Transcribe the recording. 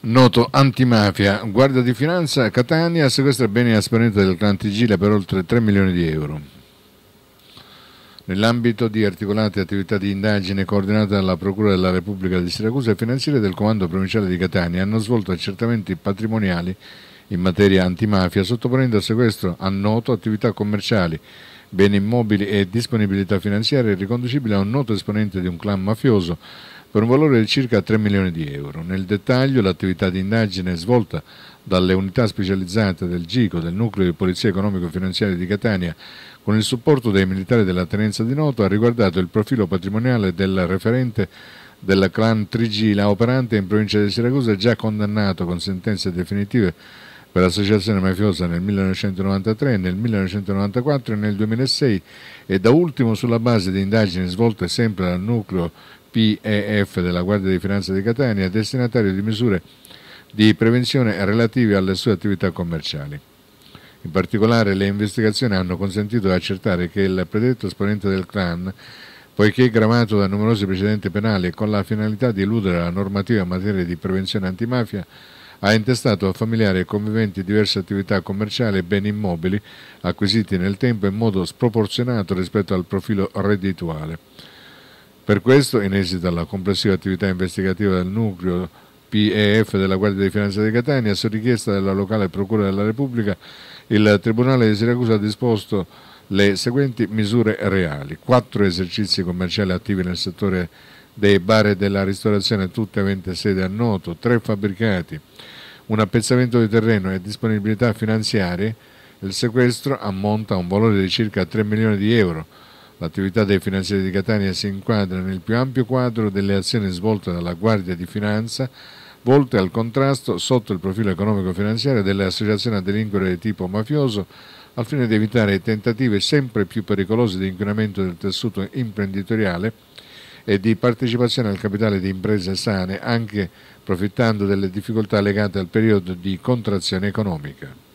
noto antimafia, guardia di finanza, Catania sequestra beni asponenti del clan Tigila per oltre 3 milioni di euro. Nell'ambito di articolate attività di indagine coordinate dalla Procura della Repubblica di Siracusa, i finanzieri del Comando Provinciale di Catania hanno svolto accertamenti patrimoniali in materia antimafia, sottoponendo a sequestro a noto attività commerciali, beni immobili e disponibilità finanziarie riconducibili a un noto esponente di un clan mafioso per un valore di circa 3 milioni di euro. Nel dettaglio l'attività di indagine svolta dalle unità specializzate del GICO, del Nucleo di Polizia Economico-Finanziaria di Catania, con il supporto dei militari della Tenenza di Noto, ha riguardato il profilo patrimoniale del referente della clan Trigila operante in provincia di Siracusa già condannato con sentenze definitive per l'associazione mafiosa nel 1993, nel 1994 e nel 2006 e da ultimo sulla base di indagini svolte sempre dal nucleo PEF della Guardia di Finanza di Catania, destinatario di misure di prevenzione relative alle sue attività commerciali. In particolare le investigazioni hanno consentito di accertare che il predetto esponente del clan, poiché gravato da numerosi precedenti penali e con la finalità di eludere la normativa in materia di prevenzione antimafia, ha intestato a familiari e conviventi diverse attività commerciali e beni immobili acquisiti nel tempo in modo sproporzionato rispetto al profilo reddituale. Per questo, in esito alla complessiva attività investigativa del nucleo PEF della Guardia di Finanza di Catania, su richiesta della locale Procura della Repubblica, il Tribunale di Siracusa ha disposto le seguenti misure reali. Quattro esercizi commerciali attivi nel settore dei bar e della ristorazione, tutte avente sede a Noto, tre fabbricati, un appezzamento di terreno e disponibilità finanziarie, il sequestro ammonta a un valore di circa 3 milioni di euro. L'attività dei finanziari di Catania si inquadra nel più ampio quadro delle azioni svolte dalla Guardia di Finanza volte al contrasto sotto il profilo economico-finanziario delle associazioni a delinquere di tipo mafioso al fine di evitare tentativi sempre più pericolosi di inquinamento del tessuto imprenditoriale e di partecipazione al capitale di imprese sane, anche approfittando delle difficoltà legate al periodo di contrazione economica.